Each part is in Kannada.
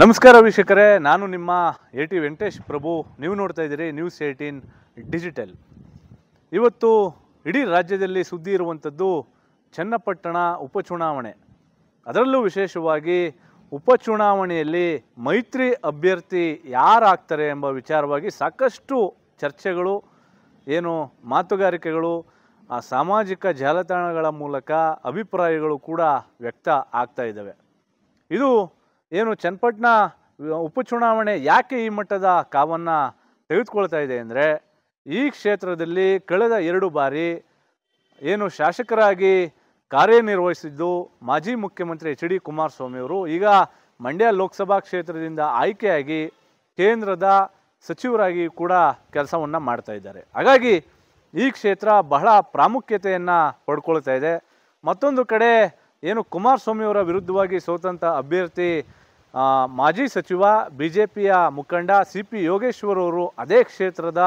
ನಮಸ್ಕಾರ ವೀಕ್ಷಕರೇ ನಾನು ನಿಮ್ಮ ಎ ಟಿ ವೆಂಕಟೇಶ್ ಪ್ರಭು ನೀವು ನೋಡ್ತಾ ಇದ್ದೀರಿ ನ್ಯೂಸ್ ಏಯ್ಟೀನ್ ಡಿಜಿಟಲ್ ಇವತ್ತು ಇಡೀ ರಾಜ್ಯದಲ್ಲಿ ಸುದ್ದಿ ಇರುವಂಥದ್ದು ಚನ್ನಪಟ್ಟಣ ಉಪಚುನಾವಣೆ ಅದರಲ್ಲೂ ವಿಶೇಷವಾಗಿ ಉಪಚುನಾವಣೆಯಲ್ಲಿ ಮೈತ್ರಿ ಅಭ್ಯರ್ಥಿ ಯಾರಾಗ್ತಾರೆ ಎಂಬ ವಿಚಾರವಾಗಿ ಸಾಕಷ್ಟು ಚರ್ಚೆಗಳು ಏನು ಮಾತುಗಾರಿಕೆಗಳು ಆ ಸಾಮಾಜಿಕ ಜಾಲತಾಣಗಳ ಮೂಲಕ ಅಭಿಪ್ರಾಯಗಳು ಕೂಡ ವ್ಯಕ್ತ ಆಗ್ತಾ ಇದ್ದಾವೆ ಇದು ಏನು ಚನ್ನಪಟ್ಟಣ ಚುನಾವಣೆ ಯಾಕೆ ಈ ಮಟ್ಟದ ಕಾವನ್ನು ತೆಗೆದುಕೊಳ್ತಾ ಇದೆ ಅಂದರೆ ಈ ಕ್ಷೇತ್ರದಲ್ಲಿ ಕಳೆದ ಎರಡು ಬಾರಿ ಏನು ಶಾಸಕರಾಗಿ ಕಾರ್ಯನಿರ್ವಹಿಸಿದ್ದು ಮಾಜಿ ಮುಖ್ಯಮಂತ್ರಿ ಎಚ್ ಡಿ ಅವರು ಈಗ ಮಂಡ್ಯ ಲೋಕಸಭಾ ಕ್ಷೇತ್ರದಿಂದ ಆಯ್ಕೆಯಾಗಿ ಕೇಂದ್ರದ ಸಚಿವರಾಗಿ ಕೂಡ ಕೆಲಸವನ್ನು ಮಾಡ್ತಾ ಇದ್ದಾರೆ ಹಾಗಾಗಿ ಈ ಕ್ಷೇತ್ರ ಬಹಳ ಪ್ರಾಮುಖ್ಯತೆಯನ್ನು ಪಡ್ಕೊಳ್ತಾ ಇದೆ ಮತ್ತೊಂದು ಕಡೆ ಏನು ಕುಮಾರಸ್ವಾಮಿಯವರ ವಿರುದ್ಧವಾಗಿ ಸೋತಂಥ ಅಭ್ಯರ್ಥಿ ಮಾಜಿ ಸಚಿವ ಬಿ ಜೆ ಪಿಯ ಮುಖಂಡ ಸಿ ಪಿ ಯೋಗೇಶ್ವರ್ ಅವರು ಅದೇ ಕ್ಷೇತ್ರದ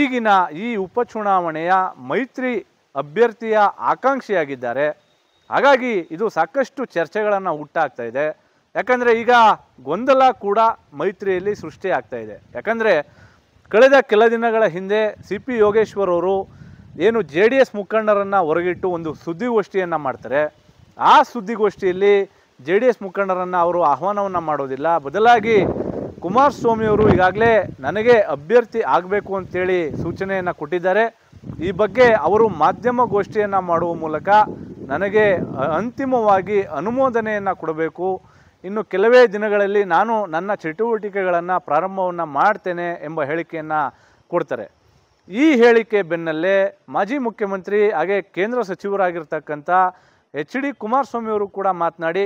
ಈಗಿನ ಈ ಉಪಚುನಾವಣೆಯ ಮೈತ್ರಿ ಅಭ್ಯರ್ಥಿಯ ಆಕಾಂಕ್ಷಿಯಾಗಿದ್ದಾರೆ ಹಾಗಾಗಿ ಇದು ಸಾಕಷ್ಟು ಚರ್ಚೆಗಳನ್ನು ಹುಟ್ಟಾಗ್ತಾ ಇದೆ ಯಾಕಂದರೆ ಈಗ ಗೊಂದಲ ಕೂಡ ಮೈತ್ರಿಯಲ್ಲಿ ಸೃಷ್ಟಿಯಾಗ್ತಾ ಇದೆ ಯಾಕಂದರೆ ಕಳೆದ ಕೆಲ ದಿನಗಳ ಹಿಂದೆ ಸಿ ಪಿ ಯೋಗೇಶ್ವರ್ ಅವರು ಏನು ಜೆ ಡಿ ಎಸ್ ಮುಖಂಡರನ್ನು ಹೊರಗಿಟ್ಟು ಒಂದು ಸುದ್ದಿಗೋಷ್ಠಿಯನ್ನು ಮಾಡ್ತಾರೆ ಆ ಸುದ್ದಿಗೋಷ್ಠಿಯಲ್ಲಿ ಜೆ ಡಿ ಎಸ್ ಮುಖಂಡರನ್ನು ಅವರು ಆಹ್ವಾನವನ್ನು ಮಾಡೋದಿಲ್ಲ ಬದಲಾಗಿ ಕುಮಾರಸ್ವಾಮಿಯವರು ಈಗಾಗಲೇ ನನಗೆ ಅಭ್ಯರ್ಥಿ ಆಗಬೇಕು ಅಂತೇಳಿ ಸೂಚನೆಯನ್ನು ಕೊಟ್ಟಿದ್ದಾರೆ ಈ ಬಗ್ಗೆ ಅವರು ಮಾಧ್ಯಮಗೋಷ್ಠಿಯನ್ನು ಮಾಡುವ ಮೂಲಕ ನನಗೆ ಅಂತಿಮವಾಗಿ ಅನುಮೋದನೆಯನ್ನು ಕೊಡಬೇಕು ಇನ್ನು ಕೆಲವೇ ದಿನಗಳಲ್ಲಿ ನಾನು ನನ್ನ ಚಟುವಟಿಕೆಗಳನ್ನು ಪ್ರಾರಂಭವನ್ನು ಮಾಡ್ತೇನೆ ಎಂಬ ಹೇಳಿಕೆಯನ್ನು ಕೊಡ್ತಾರೆ ಈ ಹೇಳಿಕೆ ಬೆನ್ನಲ್ಲೇ ಮಾಜಿ ಮುಖ್ಯಮಂತ್ರಿ ಹಾಗೆ ಕೇಂದ್ರ ಸಚಿವರಾಗಿರ್ತಕ್ಕಂಥ ಎಚ್ ಡಿ ಕುಮಾರಸ್ವಾಮಿಯವರು ಕೂಡ ಮಾತನಾಡಿ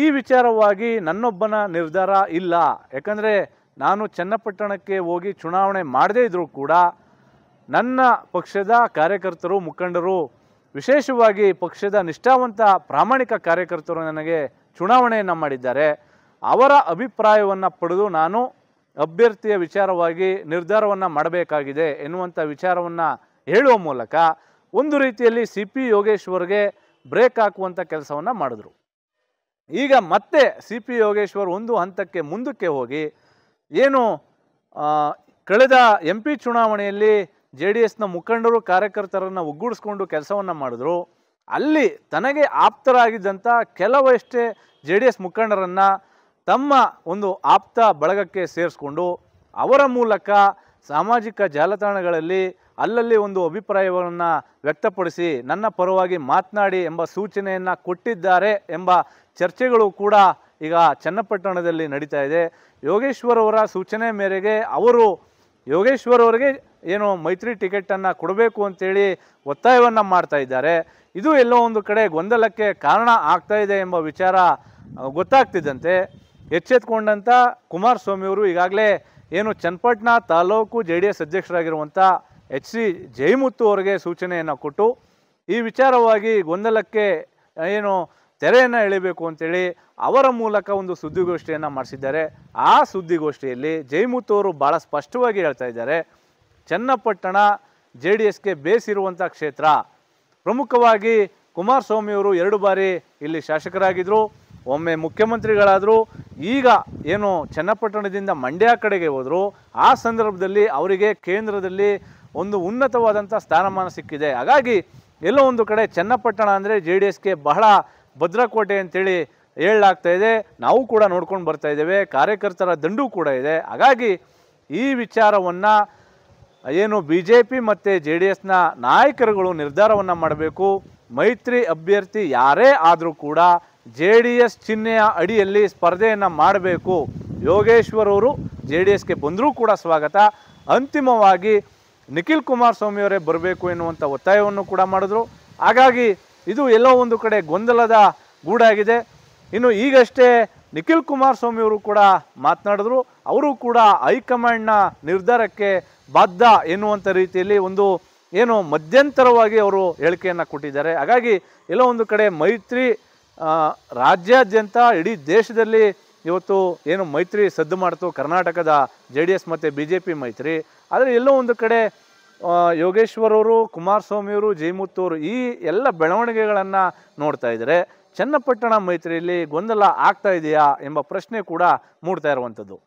ಈ ವಿಚಾರವಾಗಿ ನನ್ನೊಬ್ಬನ ನಿರ್ಧಾರ ಇಲ್ಲ ಯಾಕಂದರೆ ನಾನು ಚನ್ನಪಟ್ಟಣಕ್ಕೆ ಹೋಗಿ ಚುನಾವಣೆ ಮಾಡದೇ ಇದ್ದರೂ ಕೂಡ ನನ್ನ ಪಕ್ಷದ ಕಾರ್ಯಕರ್ತರು ಮುಖಂಡರು ವಿಶೇಷವಾಗಿ ಪಕ್ಷದ ನಿಷ್ಠಾವಂತ ಪ್ರಾಮಾಣಿಕ ಕಾರ್ಯಕರ್ತರು ನನಗೆ ಚುನಾವಣೆಯನ್ನು ಮಾಡಿದ್ದಾರೆ ಅವರ ಅಭಿಪ್ರಾಯವನ್ನು ಪಡೆದು ನಾನು ಅಭ್ಯರ್ಥಿಯ ವಿಚಾರವಾಗಿ ನಿರ್ಧಾರವನ್ನು ಮಾಡಬೇಕಾಗಿದೆ ಎನ್ನುವಂಥ ವಿಚಾರವನ್ನು ಹೇಳುವ ಮೂಲಕ ಒಂದು ರೀತಿಯಲ್ಲಿ ಸಿ ಪಿ ಯೋಗೇಶ್ವರ್ಗೆ ಬ್ರೇಕ್ ಹಾಕುವಂಥ ಕೆಲಸವನ್ನು ಮಾಡಿದ್ರು ಈಗ ಮತ್ತೆ ಸಿ ಪಿ ಯೋಗೇಶ್ವರ್ ಒಂದು ಹಂತಕ್ಕೆ ಮುಂದಕ್ಕೆ ಹೋಗಿ ಏನು ಕಳೆದ ಎಂ ಪಿ ಚುನಾವಣೆಯಲ್ಲಿ ಜೆ ಡಿ ಎಸ್ನ ಮುಖಂಡರು ಕಾರ್ಯಕರ್ತರನ್ನು ಒಗ್ಗೂಡಿಸ್ಕೊಂಡು ಕೆಲಸವನ್ನು ಮಾಡಿದ್ರು ಅಲ್ಲಿ ತನಗೆ ಆಪ್ತರಾಗಿದ್ದಂಥ ಕೆಲವಷ್ಟೇ ಜೆ ಡಿ ಎಸ್ ಮುಖಂಡರನ್ನು ತಮ್ಮ ಒಂದು ಆಪ್ತ ಬಳಗಕ್ಕೆ ಸೇರಿಸ್ಕೊಂಡು ಅವರ ಮೂಲಕ ಸಾಮಾಜಿಕ ಜಾಲತಾಣಗಳಲ್ಲಿ ಅಲ್ಲಲ್ಲಿ ಒಂದು ಅಭಿಪ್ರಾಯವನ್ನು ವ್ಯಕ್ತಪಡಿಸಿ ನನ್ನ ಪರವಾಗಿ ಮಾತನಾಡಿ ಎಂಬ ಸೂಚನೆಯನ್ನು ಕೊಟ್ಟಿದ್ದಾರೆ ಎಂಬ ಚರ್ಚೆಗಳು ಕೂಡ ಈಗ ಚನ್ನಪಟ್ಟಣದಲ್ಲಿ ನಡೀತಾ ಇದೆ ಯೋಗೇಶ್ವರ್ ಅವರ ಸೂಚನೆ ಮೇರೆಗೆ ಅವರು ಯೋಗೇಶ್ವರ್ ಅವರಿಗೆ ಏನು ಮೈತ್ರಿ ಟಿಕೆಟನ್ನು ಕೊಡಬೇಕು ಅಂತೇಳಿ ಒತ್ತಾಯವನ್ನು ಮಾಡ್ತಾ ಇದ್ದಾರೆ ಇದು ಎಲ್ಲೋ ಒಂದು ಕಡೆ ಗೊಂದಲಕ್ಕೆ ಕಾರಣ ಆಗ್ತಾ ಇದೆ ಎಂಬ ವಿಚಾರ ಗೊತ್ತಾಗ್ತಿದ್ದಂತೆ ಎಚ್ಚೆತ್ಕೊಂಡಂಥ ಕುಮಾರಸ್ವಾಮಿಯವರು ಈಗಾಗಲೇ ಏನು Channapatna taluk J D S ಅಧ್ಯಕ್ಷರಾಗಿರುವಂಥ ಎಚ್ ಸಿ ಜೈಮುತ್ತು ಅವರಿಗೆ ಸೂಚನೆಯನ್ನು ಕೊಟ್ಟು ಈ ವಿಚಾರವಾಗಿ ಗೊಂದಲಕ್ಕೆ ಏನು ತೆರೆಯನ್ನು ಎಳಿಬೇಕು ಅಂತೇಳಿ ಅವರ ಮೂಲಕ ಒಂದು ಸುದ್ದಿಗೋಷ್ಠಿಯನ್ನು ಮಾಡಿಸಿದ್ದಾರೆ ಆ ಸುದ್ದಿಗೋಷ್ಠಿಯಲ್ಲಿ ಜಯಮುತ್ತು ಅವರು ಭಾಳ ಸ್ಪಷ್ಟವಾಗಿ ಹೇಳ್ತಾ ಇದ್ದಾರೆ ಚನ್ನಪಟ್ಟಣ ಜೆ ಡಿ ಎಸ್ಗೆ ಬೇಸಿರುವಂಥ ಕ್ಷೇತ್ರ ಪ್ರಮುಖವಾಗಿ ಕುಮಾರಸ್ವಾಮಿಯವರು ಎರಡು ಬಾರಿ ಇಲ್ಲಿ ಶಾಸಕರಾಗಿದ್ದರು ಒಮ್ಮೆ ಮುಖ್ಯಮಂತ್ರಿಗಳಾದರು ಈಗ ಏನು ಚನ್ನಪಟ್ಟಣದಿಂದ ಮಂಡ್ಯ ಕಡೆಗೆ ಹೋದರು ಆ ಸಂದರ್ಭದಲ್ಲಿ ಅವರಿಗೆ ಕೇಂದ್ರದಲ್ಲಿ ಒಂದು ಉನ್ನತವಾದಂಥ ಸ್ಥಾನಮಾನ ಸಿಕ್ಕಿದೆ ಹಾಗಾಗಿ ಎಲ್ಲೋ ಒಂದು ಕಡೆ ಚನ್ನಪಟ್ಟಣ ಅಂದರೆ ಜೆ ಡಿ ಎಸ್ಗೆ ಬಹಳ ಭದ್ರಕೋಟೆ ಅಂತೇಳಿ ಹೇಳಲಾಗ್ತಾ ಇದೆ ನಾವು ಕೂಡ ನೋಡ್ಕೊಂಡು ಬರ್ತಾ ಇದ್ದೇವೆ ಕಾರ್ಯಕರ್ತರ ದಂಡು ಕೂಡ ಇದೆ ಹಾಗಾಗಿ ಈ ವಿಚಾರವನ್ನು ಏನು ಬಿ ಜೆ ಪಿ ಮತ್ತು ಜೆ ಡಿ ಎಸ್ನ ನಾಯಕರುಗಳು ನಿರ್ಧಾರವನ್ನು ಮಾಡಬೇಕು ಮೈತ್ರಿ ಅಭ್ಯರ್ಥಿ ಯಾರೇ ಆದರೂ ಕೂಡ ಜೆ ಡಿ ಎಸ್ ಚಿಹ್ನೆಯ ಅಡಿಯಲ್ಲಿ ಸ್ಪರ್ಧೆಯನ್ನು ಮಾಡಬೇಕು ಯೋಗೇಶ್ವರವರು ಜೆ ಡಿ ಎಸ್ಗೆ ಬಂದರೂ ಕೂಡ ಸ್ವಾಗತ ಅಂತಿಮವಾಗಿ ನಿಖಿಲ್ ಕುಮಾರಸ್ವಾಮಿಯವರೇ ಬರಬೇಕು ಎನ್ನುವಂಥ ಒತ್ತಾಯವನ್ನು ಕೂಡ ಮಾಡಿದ್ರು ಹಾಗಾಗಿ ಇದು ಎಲ್ಲೋ ಒಂದು ಕಡೆ ಗೊಂದಲದ ಗೂಡಾಗಿದೆ ಇನ್ನು ಈಗಷ್ಟೇ ನಿಖಿಲ್ ಕುಮಾರಸ್ವಾಮಿಯವರು ಕೂಡ ಮಾತನಾಡಿದ್ರು ಅವರು ಕೂಡ ಹೈಕಮಾಂಡ್ನ ನಿರ್ಧಾರಕ್ಕೆ ಬದ್ಧ ಎನ್ನುವಂಥ ರೀತಿಯಲ್ಲಿ ಒಂದು ಏನು ಮಧ್ಯಂತರವಾಗಿ ಅವರು ಹೇಳಿಕೆಯನ್ನು ಕೊಟ್ಟಿದ್ದಾರೆ ಹಾಗಾಗಿ ಎಲ್ಲೋ ಒಂದು ಕಡೆ ಮೈತ್ರಿ ರಾಜ್ಯಾದ್ಯಂತ ಇಡೀ ದೇಶದಲ್ಲಿ ಇವತ್ತು ಏನು ಮೈತ್ರಿ ಸದ್ದು ಮಾಡ್ತು ಕರ್ನಾಟಕದ ಜೆ ಡಿ ಎಸ್ ಮತ್ತು ಬಿ ಜೆ ಪಿ ಮೈತ್ರಿ ಆದರೆ ಎಲ್ಲೋ ಒಂದು ಕಡೆ ಯೋಗೇಶ್ವರವರು ಕುಮಾರಸ್ವಾಮಿಯವರು ಜೈಮುತ್ತೂರು ಈ ಎಲ್ಲ ಬೆಳವಣಿಗೆಗಳನ್ನು ನೋಡ್ತಾ ಇದ್ದರೆ ಚನ್ನಪಟ್ಟಣ ಮೈತ್ರಿಯಲ್ಲಿ ಗೊಂದಲ ಆಗ್ತಾ ಇದೆಯಾ ಎಂಬ ಪ್ರಶ್ನೆ ಕೂಡ ಮೂಡ್ತಾ ಇರುವಂಥದ್ದು